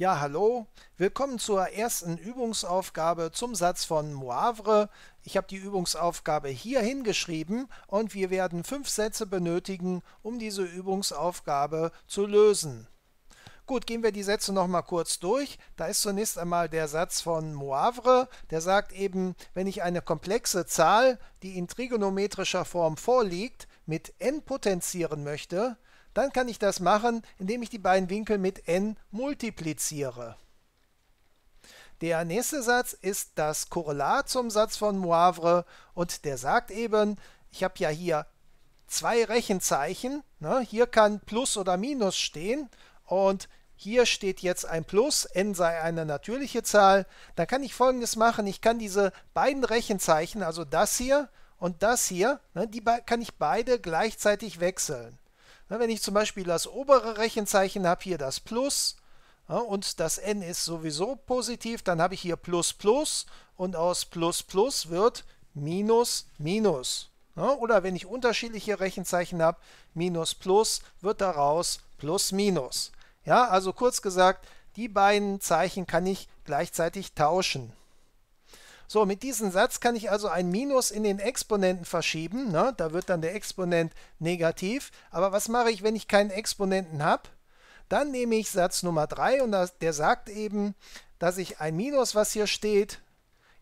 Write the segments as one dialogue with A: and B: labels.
A: Ja, hallo. Willkommen zur ersten Übungsaufgabe zum Satz von Moivre. Ich habe die Übungsaufgabe hier hingeschrieben und wir werden fünf Sätze benötigen, um diese Übungsaufgabe zu lösen. Gut, gehen wir die Sätze nochmal kurz durch. Da ist zunächst einmal der Satz von Moivre, der sagt eben, wenn ich eine komplexe Zahl, die in trigonometrischer Form vorliegt, mit n potenzieren möchte, dann kann ich das machen, indem ich die beiden Winkel mit n multipliziere. Der nächste Satz ist das Korrelat zum Satz von Moivre und der sagt eben, ich habe ja hier zwei Rechenzeichen. Ne? Hier kann Plus oder Minus stehen und hier steht jetzt ein Plus, n sei eine natürliche Zahl. Dann kann ich folgendes machen, ich kann diese beiden Rechenzeichen, also das hier und das hier, ne, die kann ich beide gleichzeitig wechseln wenn ich zum Beispiel das obere Rechenzeichen habe, hier das Plus und das n ist sowieso positiv, dann habe ich hier Plus Plus und aus Plus Plus wird Minus Minus. Oder wenn ich unterschiedliche Rechenzeichen habe, Minus Plus wird daraus Plus Minus. Ja, also kurz gesagt, die beiden Zeichen kann ich gleichzeitig tauschen. So, mit diesem Satz kann ich also ein Minus in den Exponenten verschieben. Ne? Da wird dann der Exponent negativ. Aber was mache ich, wenn ich keinen Exponenten habe? Dann nehme ich Satz Nummer 3 und das, der sagt eben, dass ich ein Minus, was hier steht,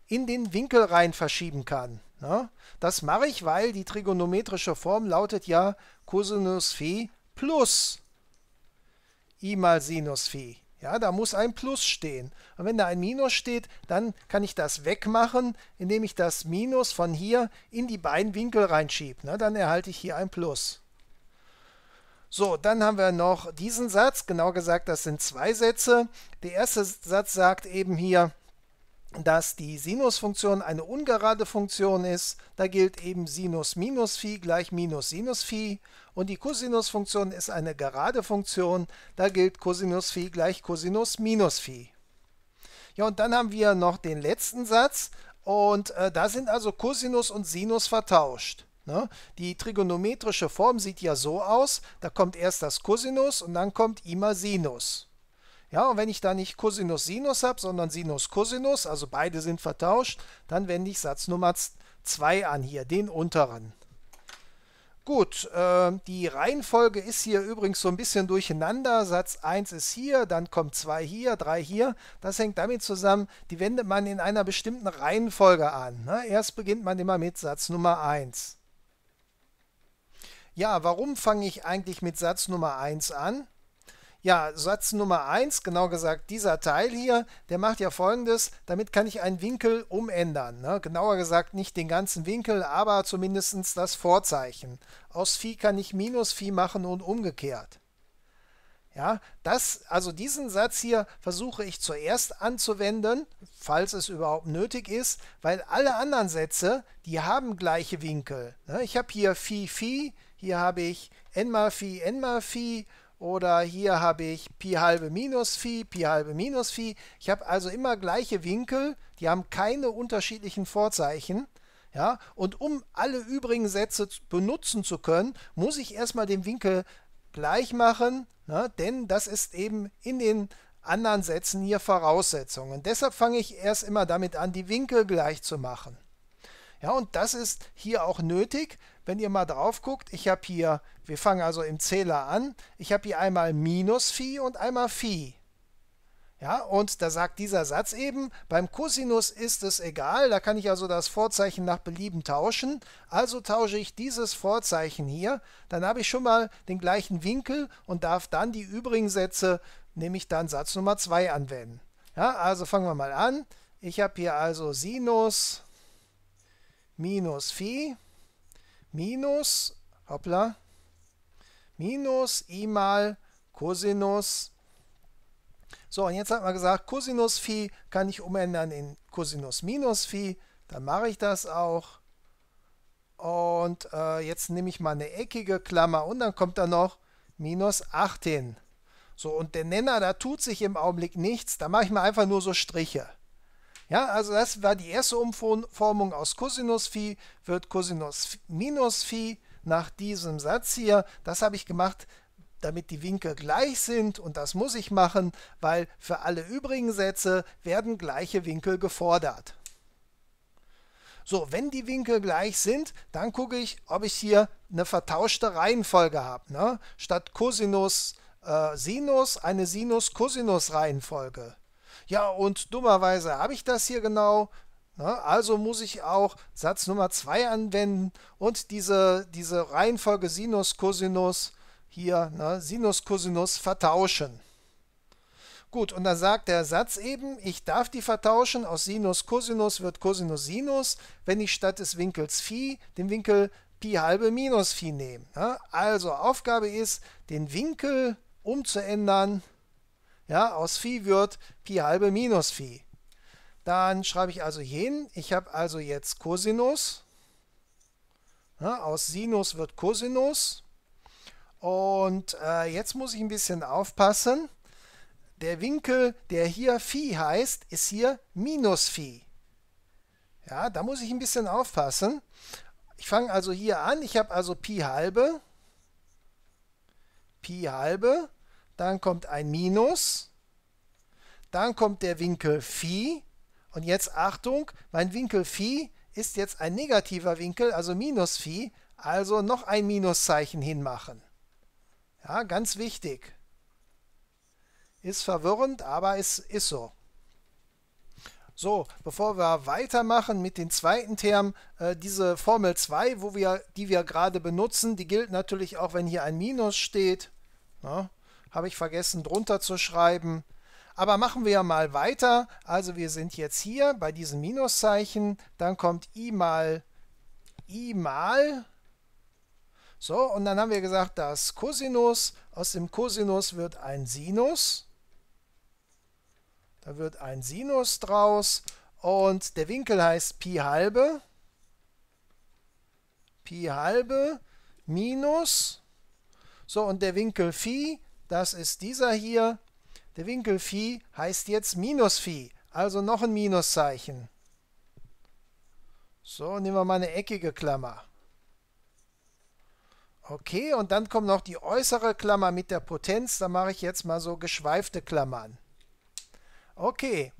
A: in den Winkel rein verschieben kann. Ne? Das mache ich, weil die trigonometrische Form lautet ja Cosinus Phi plus I mal Sinus Phi. Ja, da muss ein Plus stehen. Und wenn da ein Minus steht, dann kann ich das wegmachen, indem ich das Minus von hier in die beiden Winkel reinschiebe. Na, dann erhalte ich hier ein Plus. So, dann haben wir noch diesen Satz. Genau gesagt, das sind zwei Sätze. Der erste Satz sagt eben hier, dass die Sinusfunktion eine ungerade Funktion ist, da gilt eben Sinus minus Phi gleich minus Sinus Phi und die Cosinusfunktion ist eine gerade Funktion, da gilt Cosinus Phi gleich Cosinus minus Phi. Ja, und dann haben wir noch den letzten Satz und äh, da sind also Cosinus und Sinus vertauscht. Ne? Die trigonometrische Form sieht ja so aus, da kommt erst das Cosinus und dann kommt immer Sinus. Ja, und wenn ich da nicht Cosinus Sinus habe, sondern Sinus Cosinus, also beide sind vertauscht, dann wende ich Satz Nummer 2 an hier, den unteren. Gut, äh, die Reihenfolge ist hier übrigens so ein bisschen durcheinander. Satz 1 ist hier, dann kommt 2 hier, 3 hier. Das hängt damit zusammen, die wendet man in einer bestimmten Reihenfolge an. Ne? Erst beginnt man immer mit Satz Nummer 1. Ja, warum fange ich eigentlich mit Satz Nummer 1 an? Ja, Satz Nummer 1, genau gesagt, dieser Teil hier, der macht ja folgendes, damit kann ich einen Winkel umändern. Ne? Genauer gesagt, nicht den ganzen Winkel, aber zumindest das Vorzeichen. Aus Phi kann ich minus Phi machen und umgekehrt. Ja, das, also diesen Satz hier versuche ich zuerst anzuwenden, falls es überhaupt nötig ist, weil alle anderen Sätze, die haben gleiche Winkel. Ne? Ich habe hier Phi, Phi, hier habe ich n mal Phi, n mal Phi oder hier habe ich Pi halbe minus Phi, Pi halbe minus Phi. Ich habe also immer gleiche Winkel, die haben keine unterschiedlichen Vorzeichen. Ja, und um alle übrigen Sätze benutzen zu können, muss ich erstmal den Winkel gleich machen, ne? denn das ist eben in den anderen Sätzen hier Voraussetzung. Und deshalb fange ich erst immer damit an, die Winkel gleich zu machen. Ja, und das ist hier auch nötig, wenn ihr mal drauf guckt, ich habe hier, wir fangen also im Zähler an, ich habe hier einmal minus Phi und einmal Phi. Ja, und da sagt dieser Satz eben, beim Cosinus ist es egal, da kann ich also das Vorzeichen nach Belieben tauschen. Also tausche ich dieses Vorzeichen hier, dann habe ich schon mal den gleichen Winkel und darf dann die übrigen Sätze, nämlich dann Satz Nummer 2 anwenden. Ja, also fangen wir mal an. Ich habe hier also Sinus minus Phi minus, hoppla, minus i mal Cosinus. So, und jetzt hat man gesagt, Cosinus Phi kann ich umändern in Cosinus minus Phi. Dann mache ich das auch. Und äh, jetzt nehme ich mal eine eckige Klammer und dann kommt da noch minus 8 hin. So, und der Nenner, da tut sich im Augenblick nichts. Da mache ich mal einfach nur so Striche. Ja, also das war die erste Umformung aus Cosinus Phi wird Cosinus minus Phi nach diesem Satz hier. Das habe ich gemacht, damit die Winkel gleich sind und das muss ich machen, weil für alle übrigen Sätze werden gleiche Winkel gefordert. So, wenn die Winkel gleich sind, dann gucke ich, ob ich hier eine vertauschte Reihenfolge habe. Ne? Statt Cosinus äh, Sinus eine Sinus-Cosinus-Reihenfolge ja, und dummerweise habe ich das hier genau. Na, ne? also muss ich auch Satz Nummer 2 anwenden und diese, diese Reihenfolge Sinus, Cosinus hier, na, ne, Sinus, Cosinus vertauschen. Gut, und dann sagt der Satz eben, ich darf die vertauschen, aus Sinus Cosinus wird Cosinus Sinus, wenn ich statt des Winkels Phi den Winkel Pi halbe minus Phi nehme. Ne? Also Aufgabe ist, den Winkel umzuändern ja, aus Phi wird Pi halbe minus Phi. Dann schreibe ich also hier hin, ich habe also jetzt Cosinus. Ja, aus Sinus wird Cosinus. Und äh, jetzt muss ich ein bisschen aufpassen. Der Winkel, der hier Phi heißt, ist hier minus Phi. Ja, da muss ich ein bisschen aufpassen. Ich fange also hier an. Ich habe also Pi halbe. Pi halbe dann kommt ein Minus, dann kommt der Winkel Phi und jetzt Achtung, mein Winkel Phi ist jetzt ein negativer Winkel, also Minus Phi, also noch ein Minuszeichen hinmachen. Ja, ganz wichtig. Ist verwirrend, aber es ist so. So, bevor wir weitermachen mit dem zweiten Term, äh, diese Formel 2, wo wir, die wir gerade benutzen, die gilt natürlich auch, wenn hier ein Minus steht. Na? Ne? habe ich vergessen drunter zu schreiben. Aber machen wir mal weiter. Also wir sind jetzt hier bei diesem Minuszeichen, dann kommt i mal i mal. So, und dann haben wir gesagt, das Cosinus, aus dem Cosinus wird ein Sinus. Da wird ein Sinus draus und der Winkel heißt Pi halbe. Pi halbe minus, so und der Winkel Phi das ist dieser hier. Der Winkel Phi heißt jetzt minus Phi, also noch ein Minuszeichen. So, nehmen wir mal eine eckige Klammer. Okay, und dann kommt noch die äußere Klammer mit der Potenz. Da mache ich jetzt mal so geschweifte Klammern. Okay,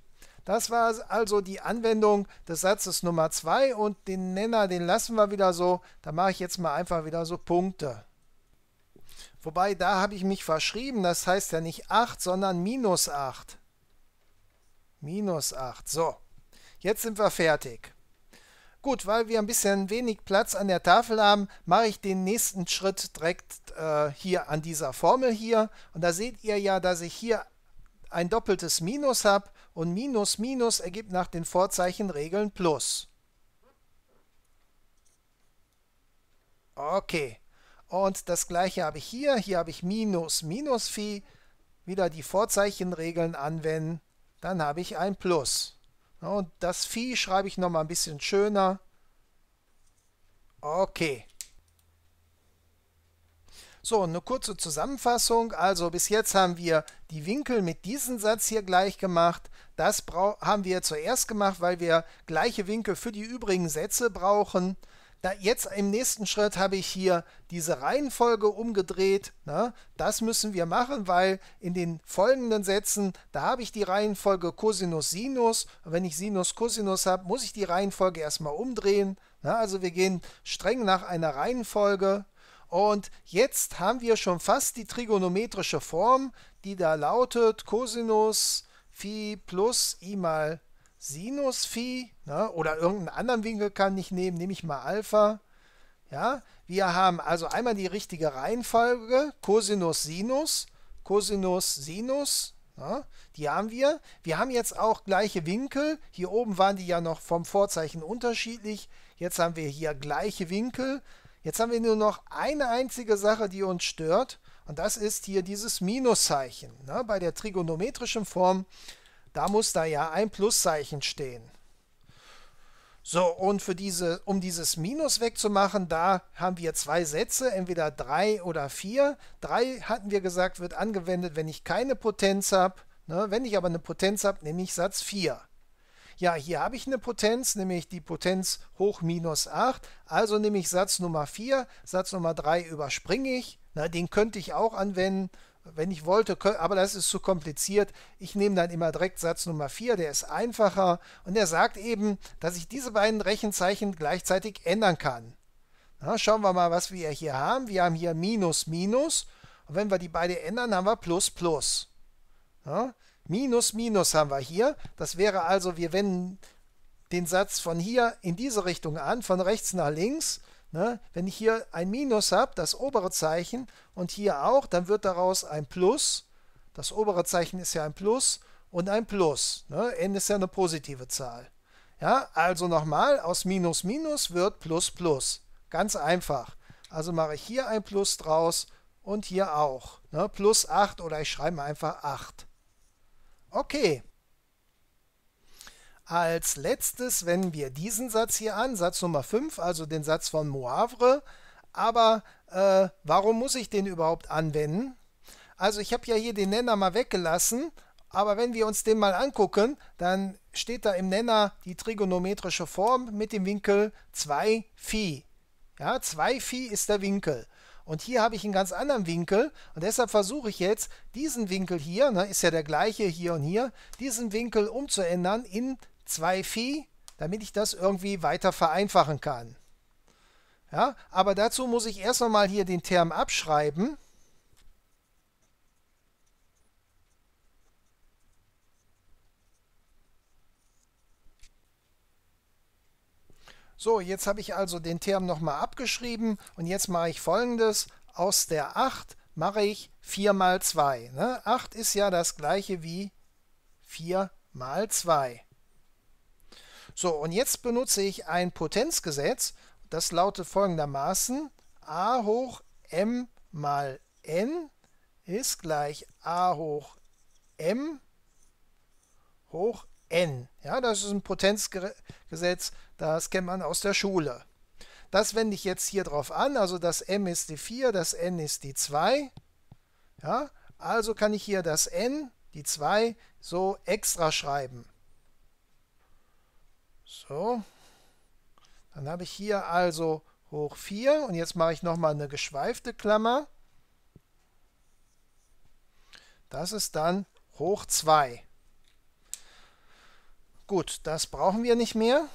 A: das war also die Anwendung des Satzes Nummer 2 und den Nenner, den lassen wir wieder so. Da mache ich jetzt mal einfach wieder so Punkte. Wobei, da habe ich mich verschrieben. Das heißt ja nicht 8, sondern minus 8. Minus 8. So, jetzt sind wir fertig. Gut, weil wir ein bisschen wenig Platz an der Tafel haben, mache ich den nächsten Schritt direkt äh, hier an dieser Formel hier. Und da seht ihr ja, dass ich hier ein doppeltes Minus habe und Minus Minus ergibt nach den Vorzeichenregeln Plus. Okay, und das gleiche habe ich hier. Hier habe ich minus, minus Phi. Wieder die Vorzeichenregeln anwenden. Dann habe ich ein Plus. Und das Phi schreibe ich nochmal ein bisschen schöner. Okay. So, eine kurze Zusammenfassung. Also bis jetzt haben wir die Winkel mit diesem Satz hier gleich gemacht. Das haben wir zuerst gemacht, weil wir gleiche Winkel für die übrigen Sätze brauchen. Da jetzt im nächsten Schritt habe ich hier diese Reihenfolge umgedreht. Na, ne? das müssen wir machen, weil in den folgenden Sätzen, da habe ich die Reihenfolge Cosinus, Sinus. wenn ich Sinus, Cosinus habe, muss ich die Reihenfolge erstmal umdrehen. Na, ne? also wir gehen streng nach einer Reihenfolge. Und jetzt haben wir schon fast die trigonometrische Form, die da lautet Cosinus Phi plus I mal Sinus Phi ne, oder irgendeinen anderen Winkel kann ich nehmen, nehme ich mal Alpha. Ja, wir haben also einmal die richtige Reihenfolge, Cosinus Sinus, Cosinus Sinus, ja, ne, die haben wir. Wir haben jetzt auch gleiche Winkel. Hier oben waren die ja noch vom Vorzeichen unterschiedlich. Jetzt haben wir hier gleiche Winkel. Jetzt haben wir nur noch eine einzige Sache, die uns stört. Und das ist hier dieses Minuszeichen. Ne? Bei der trigonometrischen Form da muss da ja ein Pluszeichen stehen. So, und für diese, um dieses Minus wegzumachen, da haben wir zwei Sätze, entweder 3 oder 4. 3 hatten wir gesagt, wird angewendet, wenn ich keine Potenz habe. Ne? Wenn ich aber eine Potenz habe, nehme ich Satz 4. Ja, hier habe ich eine Potenz, nämlich die Potenz hoch minus 8. Also nehme ich Satz Nummer 4, Satz Nummer 3 überspringe ich. Na, den könnte ich auch anwenden wenn ich wollte, aber das ist zu kompliziert. Ich nehme dann immer direkt Satz Nummer 4, der ist einfacher und der sagt eben, dass ich diese beiden Rechenzeichen gleichzeitig ändern kann. Na, schauen wir mal, was wir hier haben. Wir haben hier Minus, Minus und wenn wir die beide ändern, haben wir Plus, Plus. Na, Minus, Minus haben wir hier. Das wäre also, wir wenden den Satz von hier in diese Richtung an, von rechts nach links Ne? Wenn ich hier ein Minus habe, das obere Zeichen, und hier auch, dann wird daraus ein Plus. Das obere Zeichen ist ja ein Plus und ein Plus. Ne? N ist ja eine positive Zahl. Ja, also nochmal, aus Minus Minus wird Plus Plus. Ganz einfach. Also mache ich hier ein Plus draus und hier auch. Ne? Plus 8 oder ich schreibe einfach 8. Okay als letztes wenden wir diesen Satz hier an, Satz Nummer 5, also den Satz von Moivre. Aber äh, warum muss ich den überhaupt anwenden? Also ich habe ja hier den Nenner mal weggelassen, aber wenn wir uns den mal angucken, dann steht da im Nenner die trigonometrische Form mit dem Winkel 2 Phi. Ja, 2 Phi ist der Winkel. Und hier habe ich einen ganz anderen Winkel und deshalb versuche ich jetzt diesen Winkel hier, ne, ist ja der gleiche hier und hier, diesen Winkel umzuändern in 2 Phi, damit ich das irgendwie weiter vereinfachen kann. Ja, aber dazu muss ich erst nochmal hier den Term abschreiben. So, jetzt habe ich also den Term nochmal abgeschrieben und jetzt mache ich folgendes. Aus der 8 mache ich 4 mal 2. Ne? 8 ist ja das gleiche wie 4 mal 2. So, und jetzt benutze ich ein Potenzgesetz. Das lautet folgendermaßen. a hoch m mal n ist gleich a hoch m hoch n. Ja, das ist ein Potenzgesetz, das kennt man aus der Schule. Das wende ich jetzt hier drauf an. Also das m ist die 4, das n ist die 2. Ja, also kann ich hier das n, die 2, so extra schreiben. So. Dann habe ich hier also hoch 4 und jetzt mache ich nochmal eine geschweifte Klammer. Das ist dann hoch 2. Gut, das brauchen wir nicht mehr.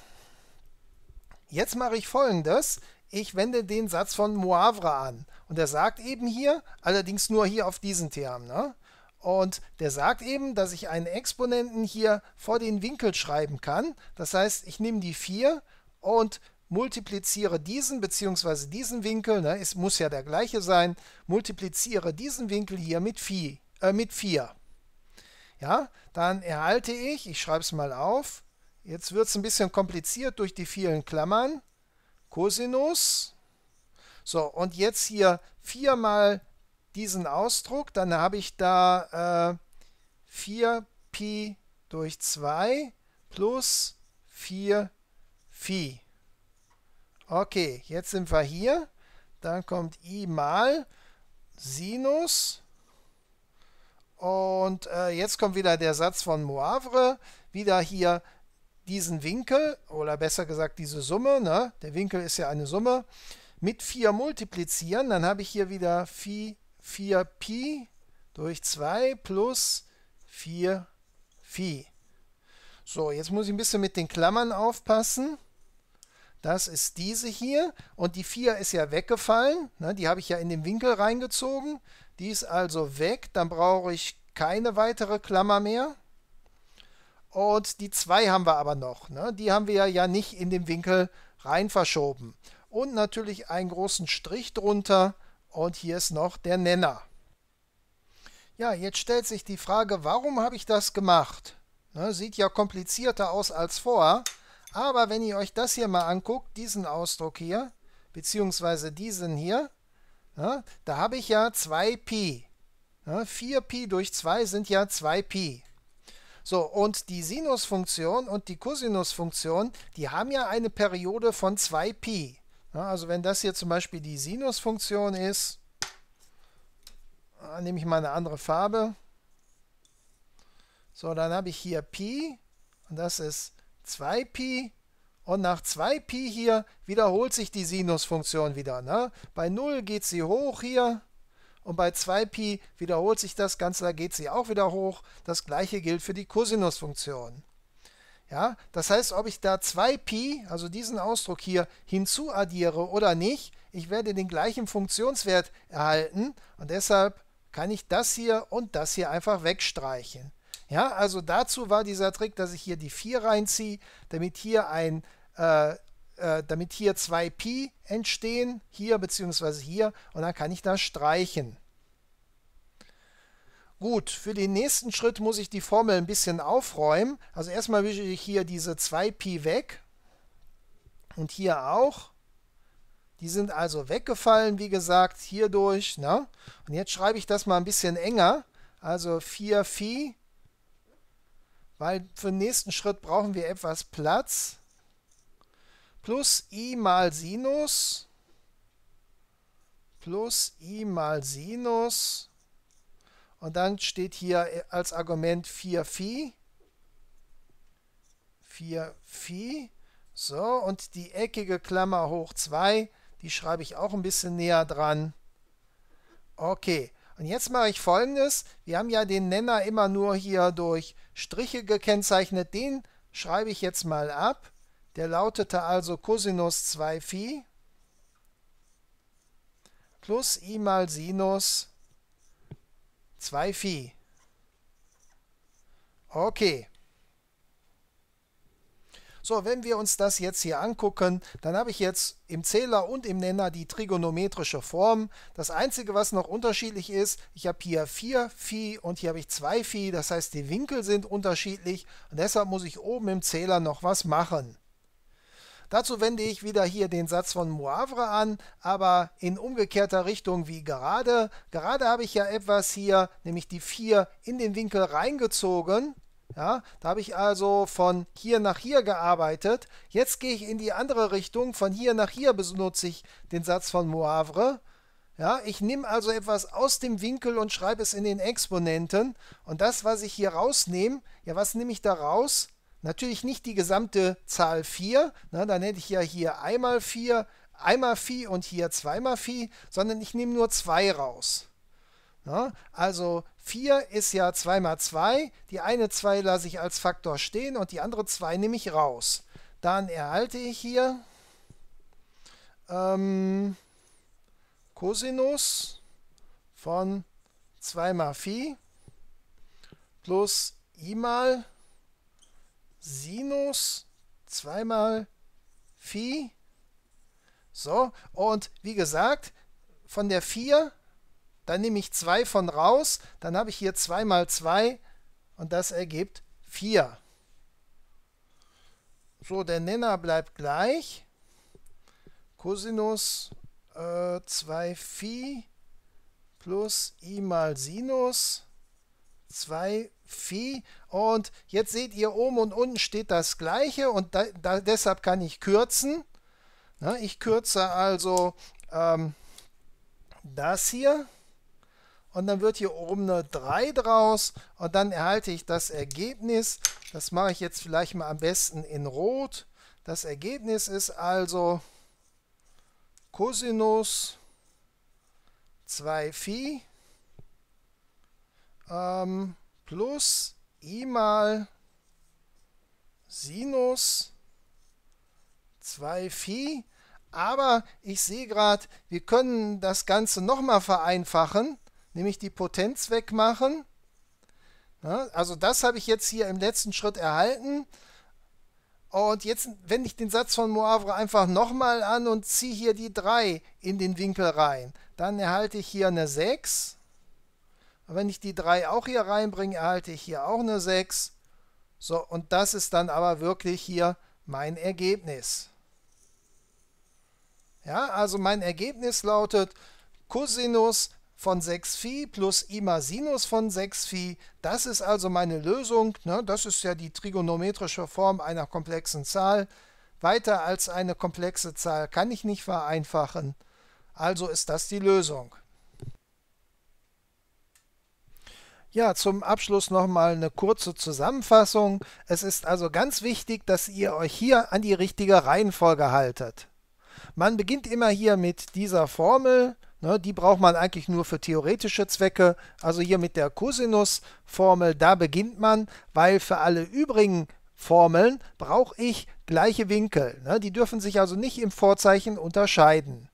A: Jetzt mache ich folgendes. Ich wende den Satz von Moivre an. Und er sagt eben hier, allerdings nur hier auf diesen Term, ne? Und der sagt eben, dass ich einen Exponenten hier vor den Winkel schreiben kann. Das heißt, ich nehme die 4 und multipliziere diesen bzw. diesen Winkel, ne, es muss ja der gleiche sein, multipliziere diesen Winkel hier mit 4. Äh, mit 4. Ja, dann erhalte ich, ich schreibe es mal auf, jetzt wird es ein bisschen kompliziert durch die vielen Klammern, Cosinus. So, und jetzt hier 4 mal diesen Ausdruck, dann habe ich da äh, 4pi durch 2 plus 4 phi. Okay, jetzt sind wir hier. Dann kommt i mal Sinus. Und äh, jetzt kommt wieder der Satz von Moivre. Wieder hier diesen Winkel, oder besser gesagt diese Summe. Ne? Der Winkel ist ja eine Summe. Mit 4 multiplizieren, dann habe ich hier wieder phi 4pi durch 2 plus 4 Phi. So, jetzt muss ich ein bisschen mit den Klammern aufpassen. Das ist diese hier und die 4 ist ja weggefallen. Ne, die habe ich ja in den Winkel reingezogen. Die ist also weg, dann brauche ich keine weitere Klammer mehr. Und die 2 haben wir aber noch. Ne? Die haben wir ja nicht in den Winkel rein verschoben. Und natürlich einen großen Strich drunter, und hier ist noch der Nenner. Ja, jetzt stellt sich die Frage, warum habe ich das gemacht? Ne, sieht ja komplizierter aus als vorher. Aber wenn ihr euch das hier mal anguckt, diesen Ausdruck hier, beziehungsweise diesen hier, ne, da habe ich ja 2Pi. Ne, 4Pi durch 2 sind ja 2Pi. So, und die Sinusfunktion und die Cosinusfunktion, die haben ja eine Periode von 2Pi also wenn das hier zum Beispiel die Sinusfunktion ist, nehme ich mal eine andere Farbe. So, dann habe ich hier Pi und das ist 2Pi. Und nach 2Pi hier wiederholt sich die Sinusfunktion wieder. Ne? Bei 0 geht sie hoch hier und bei 2Pi wiederholt sich das Ganze, da geht sie auch wieder hoch. Das gleiche gilt für die Cosinusfunktion. Ja, das heißt, ob ich da 2pi, also diesen Ausdruck hier, hinzuaddiere oder nicht, ich werde den gleichen Funktionswert erhalten und deshalb kann ich das hier und das hier einfach wegstreichen. Ja, also dazu war dieser Trick, dass ich hier die 4 reinziehe, damit hier ein äh, äh, damit hier 2pi entstehen, hier bzw. hier und dann kann ich das streichen. Gut, für den nächsten Schritt muss ich die Formel ein bisschen aufräumen. Also erstmal wische ich hier diese 2pi weg und hier auch. Die sind also weggefallen, wie gesagt, hierdurch. Ne? Und jetzt schreibe ich das mal ein bisschen enger. Also 4 Phi, weil für den nächsten Schritt brauchen wir etwas Platz. Plus i mal Sinus plus i mal Sinus und dann steht hier äh, als Argument 4 Phi. 4 Phi. So, und die eckige Klammer hoch 2, die schreibe ich auch ein bisschen näher dran. Okay, und jetzt mache ich folgendes. Wir haben ja den Nenner immer nur hier durch Striche gekennzeichnet. Den schreibe ich jetzt mal ab. Der lautete also Cosinus 2 Phi plus i mal Sinus 2 Zwei Vieh. Okay. So, wenn wir uns das jetzt hier angucken, dann habe ich jetzt im Zähler und im Nenner die trigonometrische Form. Das Einzige, was noch unterschiedlich ist, ich habe hier 4 Phi und hier habe ich 2 Phi. Das heißt, die Winkel sind unterschiedlich und deshalb muss ich oben im Zähler noch was machen. Dazu wende ich wieder hier den Satz von Moivre an, aber in umgekehrter Richtung wie gerade. Gerade habe ich ja etwas hier, nämlich die 4 in den Winkel reingezogen. Ja, da habe ich also von hier nach hier gearbeitet. Jetzt gehe ich in die andere Richtung. Von hier nach hier benutze ich den Satz von Moivre. Ja, ich nehme also etwas aus dem Winkel und schreibe es in den Exponenten. Und das, was ich hier rausnehme, ja, was nehme ich da raus? Natürlich nicht die gesamte Zahl 4, ne, dann hätte ich ja hier einmal 4, einmal Phi und hier zweimal Phi, sondern ich nehme nur 2 raus. Ne? Also 4 ist ja 2 mal 2, die eine 2 lasse ich als Faktor stehen und die andere 2 nehme ich raus. Dann erhalte ich hier ähm, Cosinus von 2 mal Phi plus I mal Phi. Sinus zweimal Phi. So, und wie gesagt, von der 4, dann nehme ich 2 von raus, dann habe ich hier 2 mal 2 und das ergibt 4. So, der Nenner bleibt gleich. Cosinus äh, 2 Phi plus i mal Sinus 2 Vieh. Und jetzt seht ihr, oben und unten steht das gleiche und da, da, deshalb kann ich kürzen. Na, ne, ich kürze also ähm, das hier und dann wird hier oben eine 3 draus und dann erhalte ich das Ergebnis. Das mache ich jetzt vielleicht mal am besten in Rot. Das Ergebnis ist also Cosinus 2 Phi ähm, plus i mal Sinus 2 Phi. Aber ich sehe gerade, wir können das Ganze nochmal vereinfachen, nämlich die Potenz wegmachen. Ne? also das habe ich jetzt hier im letzten Schritt erhalten. Und jetzt wende ich den Satz von Moavre einfach nochmal an und ziehe hier die 3 in den Winkel rein. Dann erhalte ich hier eine 6. Und wenn ich die 3 auch hier reinbringe, erhalte ich hier auch eine 6. So, und das ist dann aber wirklich hier mein Ergebnis. Ja, also mein Ergebnis lautet Cosinus von 6 Phi plus I mal Sinus von 6 Phi. Das ist also meine Lösung. Ne? Das ist ja die trigonometrische Form einer komplexen Zahl. Weiter als eine komplexe Zahl kann ich nicht vereinfachen. Also ist das die Lösung. Ja, zum Abschluss nochmal eine kurze Zusammenfassung. Es ist also ganz wichtig, dass ihr euch hier an die richtige Reihenfolge haltet. Man beginnt immer hier mit dieser Formel. Ne, die braucht man eigentlich nur für theoretische Zwecke. Also hier mit der Cosinus-Formel, da beginnt man, weil für alle übrigen Formeln brauche ich gleiche Winkel. Ne, die dürfen sich also nicht im Vorzeichen unterscheiden.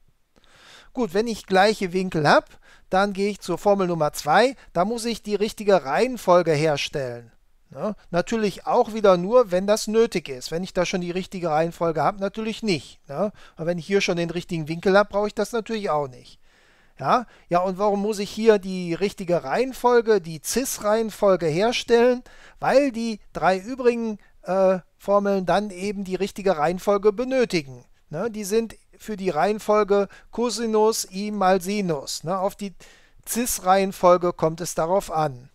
A: Gut, wenn ich gleiche Winkel habe, dann gehe ich zur Formel Nummer 2, da muss ich die richtige Reihenfolge herstellen. Ja, ne? natürlich auch wieder nur, wenn das nötig ist. Wenn ich da schon die richtige Reihenfolge habe, natürlich nicht. Ja, ne? aber wenn ich hier schon den richtigen Winkel habe, brauche ich das natürlich auch nicht. Ja, ja, und warum muss ich hier die richtige Reihenfolge, die CIS-Reihenfolge herstellen? Weil die drei übrigen äh, Formeln dann eben die richtige Reihenfolge benötigen. Ne, die sind für die Reihenfolge Cosinus I mal Sinus. Ne? Auf die CIS-Reihenfolge kommt es darauf an.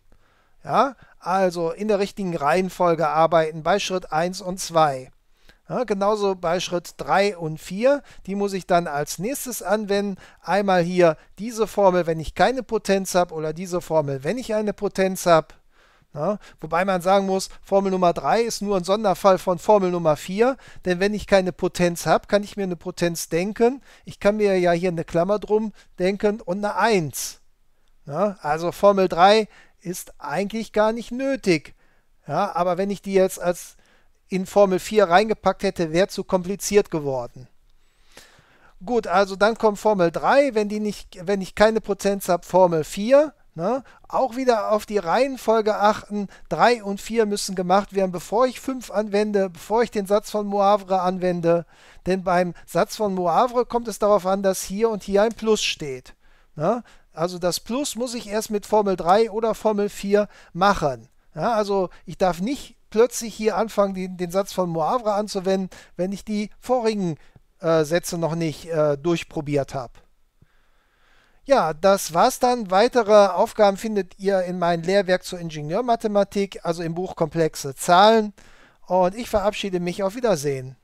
A: Ja? Also in der richtigen Reihenfolge arbeiten bei Schritt 1 und 2. Ja, genauso bei Schritt 3 und 4, die muss ich dann als nächstes anwenden. Einmal hier diese Formel, wenn ich keine Potenz habe oder diese Formel, wenn ich eine Potenz habe. Ja, ne? wobei man sagen muss, Formel Nummer 3 ist nur ein Sonderfall von Formel Nummer 4, denn wenn ich keine Potenz habe, kann ich mir eine Potenz denken. Ich kann mir ja hier eine Klammer drum denken und eine 1. Ja, ne? also Formel 3 ist eigentlich gar nicht nötig. Ja, aber wenn ich die jetzt als in Formel 4 reingepackt hätte, wäre zu kompliziert geworden. Gut, also dann kommt Formel 3, wenn, die nicht, wenn ich keine Potenz habe, Formel 4. Ne? Auch wieder auf die Reihenfolge achten. 3 und 4 müssen gemacht werden, bevor ich 5 anwende, bevor ich den Satz von Moavre anwende. Denn beim Satz von Moavre kommt es darauf an, dass hier und hier ein Plus steht. Ne? Also das Plus muss ich erst mit Formel 3 oder Formel 4 machen. Ja, also ich darf nicht plötzlich hier anfangen, den, den Satz von Moavre anzuwenden, wenn ich die vorigen äh, Sätze noch nicht äh, durchprobiert habe. Ja, das war's dann. Weitere Aufgaben findet ihr in meinem Lehrwerk zur Ingenieurmathematik, also im Buch Komplexe Zahlen. Und ich verabschiede mich. Auf Wiedersehen.